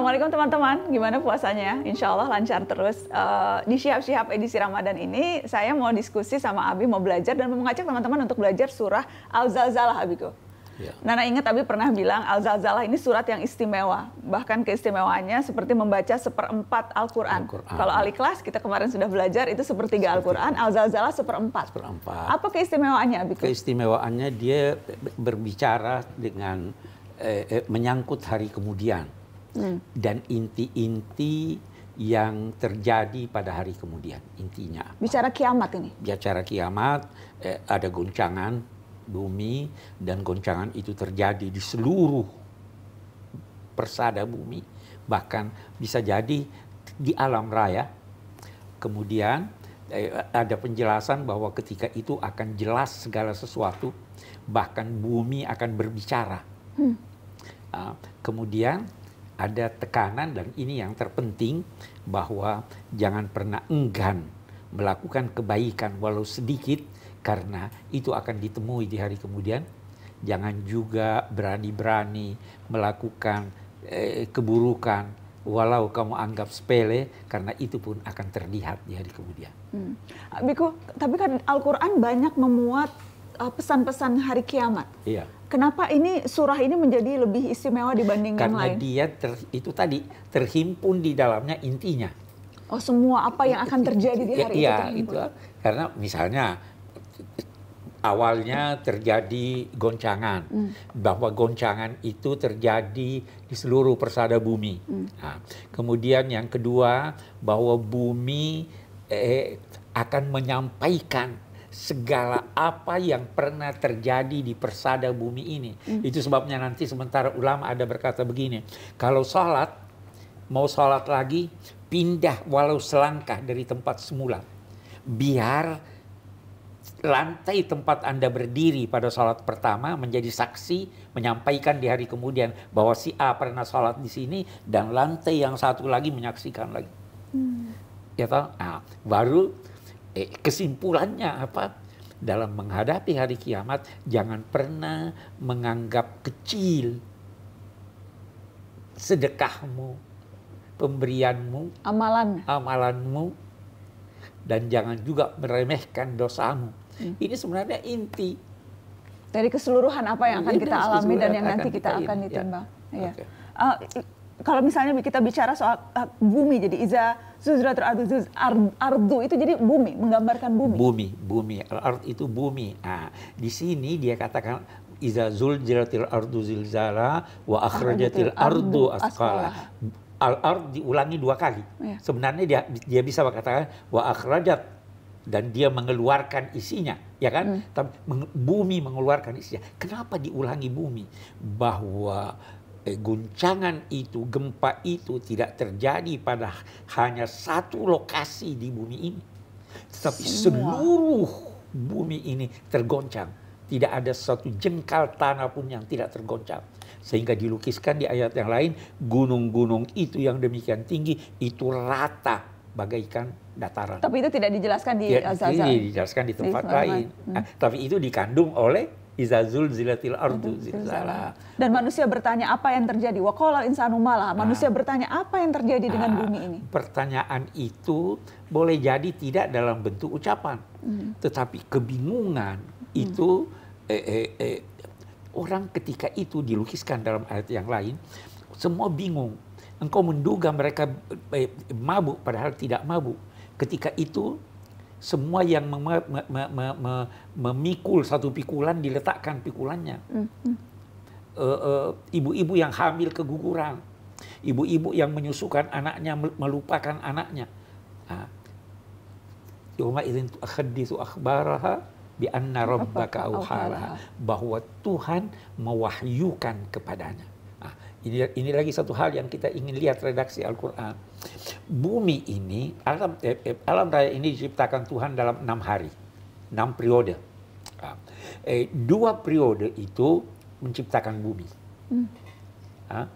Assalamualaikum teman-teman, gimana puasanya? Insya Allah lancar terus. Uh, di siap-siap edisi Ramadan ini, saya mau diskusi sama Abi, mau belajar dan mau mengajak teman-teman untuk belajar surah Al-Zalzalah, Abiku. Yeah. Nana ingat Abi pernah bilang Al-Zalzalah ini surat yang istimewa. Bahkan keistimewaannya seperti membaca seperempat Al-Quran. Al Kalau al kelas kita kemarin sudah belajar itu sepertiga Al-Quran, Al-Zalzalah seperempat. seperempat. Apa keistimewaannya Abi? Keistimewaannya dia berbicara dengan eh, eh, menyangkut hari kemudian Hmm. dan inti-inti yang terjadi pada hari kemudian intinya. Apa? Bicara kiamat ini. Bicara kiamat eh, ada goncangan bumi dan goncangan itu terjadi di seluruh persada bumi bahkan bisa jadi di alam raya. Kemudian eh, ada penjelasan bahwa ketika itu akan jelas segala sesuatu bahkan bumi akan berbicara. Hmm. Uh, kemudian ada tekanan dan ini yang terpenting bahwa jangan pernah enggan melakukan kebaikan walau sedikit karena itu akan ditemui di hari kemudian. Jangan juga berani-berani melakukan eh, keburukan walau kamu anggap sepele karena itu pun akan terlihat di hari kemudian. Hmm. Biko, tapi kan Al-Qur'an banyak memuat eh, pesan-pesan hari kiamat. Iya Kenapa ini surah ini menjadi lebih istimewa dibanding Karena yang lain? Karena dia ter, itu tadi terhimpun di dalamnya intinya. Oh semua apa yang akan terjadi di ya, hari ya, itu? Iya itu karena misalnya awalnya terjadi goncangan hmm. bahwa goncangan itu terjadi di seluruh persada bumi. Hmm. Nah, kemudian yang kedua bahwa bumi eh, akan menyampaikan segala apa yang pernah terjadi di persada bumi ini. Hmm. Itu sebabnya nanti sementara ulama ada berkata begini, kalau sholat, mau sholat lagi, pindah walau selangkah dari tempat semula. Biar lantai tempat Anda berdiri pada sholat pertama menjadi saksi menyampaikan di hari kemudian bahwa si A pernah sholat di sini dan lantai yang satu lagi menyaksikan lagi. Hmm. Ya toh? Nah, baru eh, kesimpulannya apa? Dalam menghadapi hari kiamat, jangan pernah menganggap kecil sedekahmu, pemberianmu, amalan, amalanmu, dan jangan juga meremehkan dosamu. Hmm. Ini sebenarnya inti dari keseluruhan apa yang akan kita alami dan yang nanti kita, akan, ya. ditimbang. Ya. ya. Okay. Uh, eh, kalau misalnya kita bicara soal uh, bumi, jadi Iza Zuzratul Ardu, Zuz, Ardu itu jadi bumi, menggambarkan bumi. Bumi, bumi, Ard itu bumi. Nah, di sini dia katakan Iza Zulzilatil Ardu Zilzala wa akhrajatil Ardu Asqala. Al Ard diulangi dua kali. Ya. Sebenarnya dia dia bisa mengatakan wa akhrajat dan dia mengeluarkan isinya, ya kan? Hmm. Tapi bumi mengeluarkan isinya. Kenapa diulangi bumi? Bahwa Eh, guncangan itu, gempa itu tidak terjadi pada hanya satu lokasi di bumi ini. Tetapi Semua. seluruh bumi ini tergoncang. Tidak ada satu jengkal tanah pun yang tidak tergoncang. Sehingga dilukiskan di ayat yang lain, gunung-gunung itu yang demikian tinggi, itu rata bagaikan dataran. Tapi itu tidak dijelaskan di Azazah. Ya, tidak dijelaskan di tempat lain. Hmm. Nah, tapi itu dikandung oleh izazul zilatil ardu zilzala. Dan manusia bertanya apa yang terjadi? Wakola insanu malah. Nah. Manusia nah, bertanya apa yang terjadi nah, dengan bumi ini? Pertanyaan itu boleh jadi tidak dalam bentuk ucapan, hmm. tetapi kebingungan hmm. itu eh, eh, eh, orang ketika itu dilukiskan dalam ayat yang lain, semua bingung. Engkau menduga mereka eh, mabuk padahal tidak mabuk. Ketika itu semua yang mem mem mem mem memikul satu pikulan diletakkan pikulannya. Hmm, hmm. e, e, ibu-ibu mm -hmm. yang hamil keguguran, ibu-ibu yang menyusukan anaknya melupakan anaknya. Yoma izin akhadisu akhbaraha bi anna rabbaka bahwa Tuhan mewahyukan kepadanya. Ini, ini lagi satu hal yang kita ingin lihat redaksi Al-Quran. Bumi ini, alam, eh, eh, alam raya ini diciptakan Tuhan dalam enam hari, enam periode. Ah. Eh, dua periode itu menciptakan bumi. Hmm. Ah.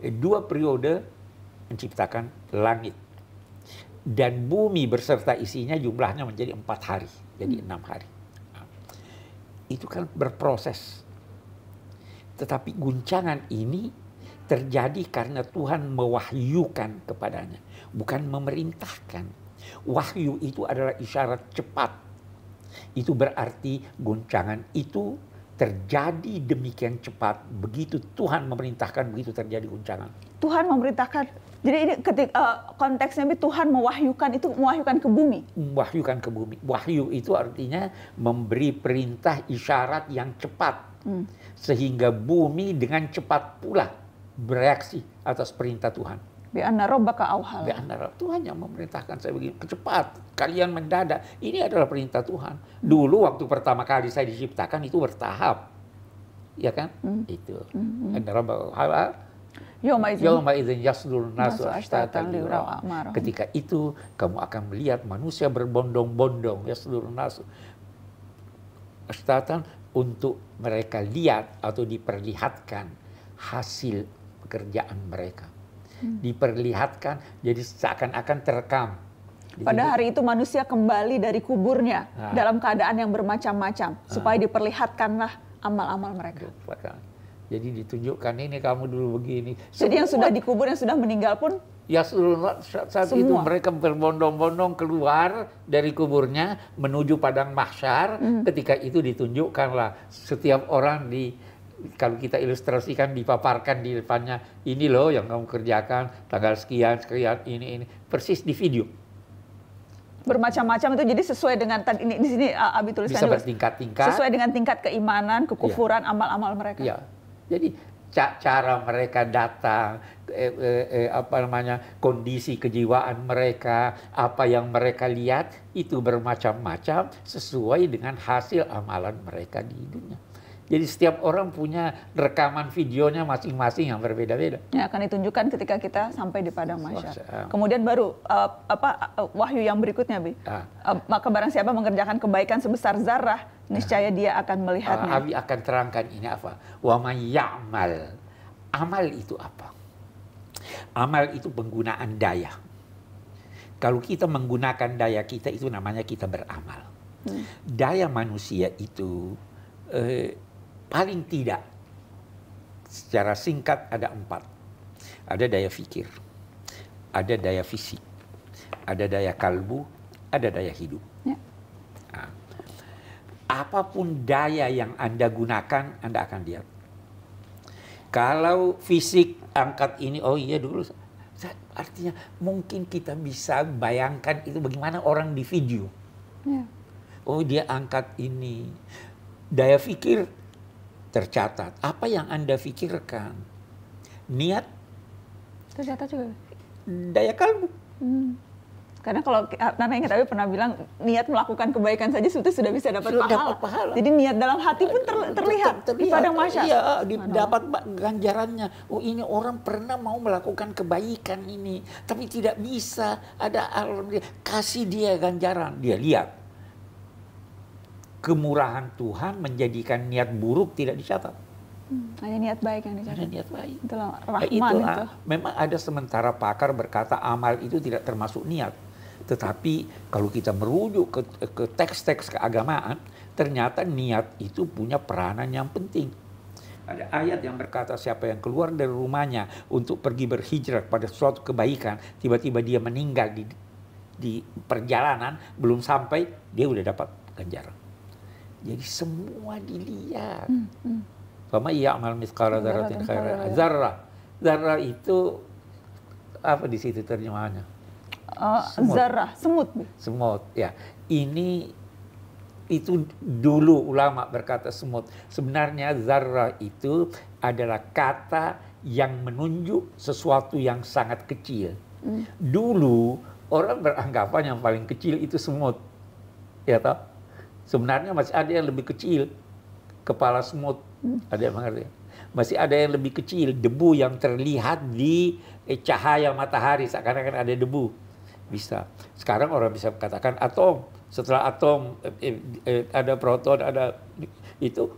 Eh, Dua periode menciptakan langit. Dan bumi berserta isinya jumlahnya menjadi empat hari, jadi hmm. enam hari. Ah. Itu kan berproses. Tetapi guncangan ini terjadi karena Tuhan mewahyukan kepadanya, bukan memerintahkan. Wahyu itu adalah isyarat cepat. Itu berarti guncangan itu terjadi demikian cepat begitu Tuhan memerintahkan begitu terjadi guncangan. Tuhan memerintahkan. Jadi ini ketika uh, eh, konteksnya Tuhan mewahyukan itu mewahyukan ke bumi. Mewahyukan ke bumi. Wahyu itu artinya memberi perintah isyarat yang cepat. Hmm. Sehingga bumi dengan cepat pula bereaksi atas perintah Tuhan. Bianna robbaka auhal. Bianna Tuhan yang memerintahkan saya begini, cepat, kalian mendadak. Ini adalah perintah Tuhan. Dulu waktu pertama kali saya diciptakan itu bertahap. Ya kan? Hmm. Itu. Hmm. Bianna robbaka auhal. Yoma idzin yasdul nasu Ketika itu kamu akan melihat manusia berbondong-bondong yasdul nasu ashtatan untuk mereka lihat atau diperlihatkan hasil pekerjaan mereka. Hmm. Diperlihatkan jadi seakan-akan terekam. Pada hari itu manusia kembali dari kuburnya nah. dalam keadaan yang bermacam-macam nah. supaya diperlihatkanlah amal-amal mereka. Jadi ditunjukkan ini kamu dulu begini. Semua, Jadi yang sudah dikubur yang sudah meninggal pun ya saat, semua. itu mereka berbondong-bondong keluar dari kuburnya menuju padang mahsyar. hmm. Ketika itu ditunjukkanlah setiap orang di kalau kita ilustrasikan dipaparkan di depannya ini loh yang kamu kerjakan tanggal sekian sekian ini ini persis di video bermacam-macam itu jadi sesuai dengan ini di sini Abi tulisannya bisa bertingkat-tingkat sesuai dengan tingkat keimanan kekufuran amal iya. amal-amal mereka ya jadi cara mereka datang eh, eh, eh, apa namanya kondisi kejiwaan mereka apa yang mereka lihat itu bermacam-macam sesuai dengan hasil amalan mereka di dunia jadi setiap orang punya rekaman videonya masing-masing yang berbeda-beda. Ya, akan ditunjukkan ketika kita sampai di padang Masyar. Kemudian baru uh, apa uh, wahyu yang berikutnya, Bi. Ah. Uh, maka barang siapa mengerjakan kebaikan sebesar zarah, niscaya dia akan melihatnya. Uh, Abi akan terangkan ini apa? Wa may ya'mal. Amal itu apa? Amal itu penggunaan daya. Kalau kita menggunakan daya kita itu namanya kita beramal. Hmm. Daya manusia itu eh, paling tidak secara singkat ada empat. Ada daya fikir, ada daya fisik, ada daya kalbu, ada daya hidup. Ya. Nah, apapun daya yang Anda gunakan, Anda akan lihat. Kalau fisik angkat ini, oh iya dulu. Artinya mungkin kita bisa bayangkan itu bagaimana orang di video. Ya. Oh dia angkat ini. Daya pikir tercatat. Apa yang Anda pikirkan? Niat tercatat juga. Daya kalbu. Hmm. Karena kalau ah, nana ingat tapi pernah bilang niat melakukan kebaikan saja sudah sudah bisa dapat sudah pahala. Dapat pahala. Jadi niat dalam hati pun ter, terlihat, ter, terlihat di padang masyarakat. Iya, di, dapat ganjarannya. Oh ini orang pernah mau melakukan kebaikan ini, tapi tidak bisa. Ada kasih dia ganjaran. Dia lihat kemurahan Tuhan menjadikan niat buruk tidak dicatat. Hmm, ada niat baik yang dicatat. Ada niat baik. Itulah nah, rahman Itulah, Memang ada sementara pakar berkata amal itu tidak termasuk niat. Tetapi kalau kita merujuk ke, ke teks-teks keagamaan, ternyata niat itu punya peranan yang penting. Ada ayat yang berkata siapa yang keluar dari rumahnya untuk pergi berhijrah pada suatu kebaikan, tiba-tiba dia meninggal di, di perjalanan, belum sampai dia udah dapat ganjaran. Jadi semua dilihat. Hmm, iya hmm. amal miskara mithqala dzarratin khairan. itu apa di situ terjemahannya? Oh, semut. semut. ya. Ini itu dulu ulama berkata semut. Sebenarnya zara itu adalah kata yang menunjuk sesuatu yang sangat kecil. Hmm. Dulu orang beranggapan yang paling kecil itu semut. Ya toh? Sebenarnya masih ada yang lebih kecil, kepala semut. Ada yang mengerti? Masih ada yang lebih kecil, debu yang terlihat di eh, cahaya matahari, seakan-akan ada debu. Bisa. Sekarang orang bisa katakan atom. Setelah atom eh, eh, ada proton, ada itu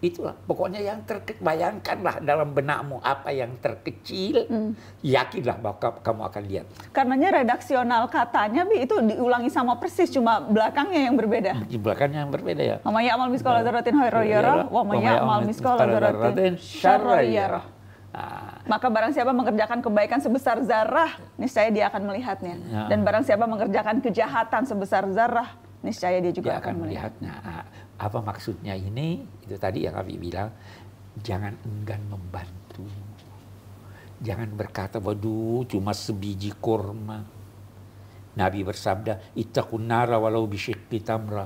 itulah pokoknya yang terkecil bayangkanlah dalam benakmu apa yang terkecil hmm. yakinlah bahwa kamu akan lihat karenanya redaksional katanya bi itu diulangi sama persis cuma belakangnya yang berbeda di belakangnya yang berbeda ya wa may amal miskola daratin khairan yarah wa iya, iya. may amal miskola daratin syarran Nah. Maka barang siapa mengerjakan kebaikan sebesar zarah, niscaya dia akan melihatnya. Ya. Dan barang siapa mengerjakan kejahatan sebesar zarah, niscaya dia juga dia akan, akan melihatnya. melihatnya. Ah apa maksudnya ini itu tadi yang kami bilang jangan enggan membantu jangan berkata waduh cuma sebiji kurma Nabi bersabda ittaqun nara walau bisyikki tamra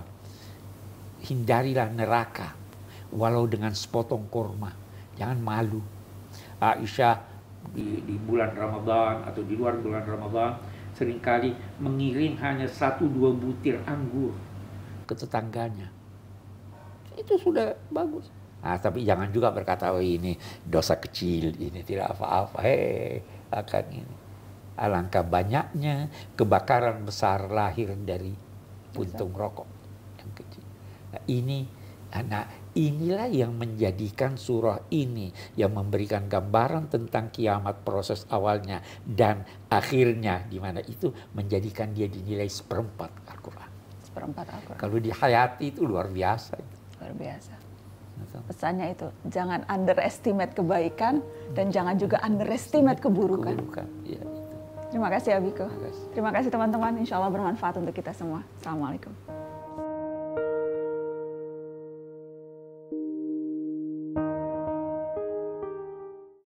hindarilah neraka walau dengan sepotong kurma jangan malu Aisyah di, di bulan Ramadan atau di luar bulan Ramadan seringkali mengirim hanya satu dua butir anggur ke tetangganya itu sudah bagus. Nah, tapi jangan juga berkata oh ini dosa kecil, ini tidak apa-apa. Hei, akan ini. Alangkah banyaknya kebakaran besar lahir dari puntung rokok yang kecil. Nah, ini anak inilah yang menjadikan surah ini yang memberikan gambaran tentang kiamat proses awalnya dan akhirnya di mana itu menjadikan dia dinilai seperempat Al-Qur'an. Seperempat Al-Qur'an. Kalau dihayati itu luar biasa. Itu luar biasa. Pesannya itu jangan underestimate kebaikan dan jangan juga underestimate keburukan. Iya, Terima kasih Abiko. Ya, Terima kasih teman-teman. Insya Allah bermanfaat untuk kita semua. Assalamualaikum.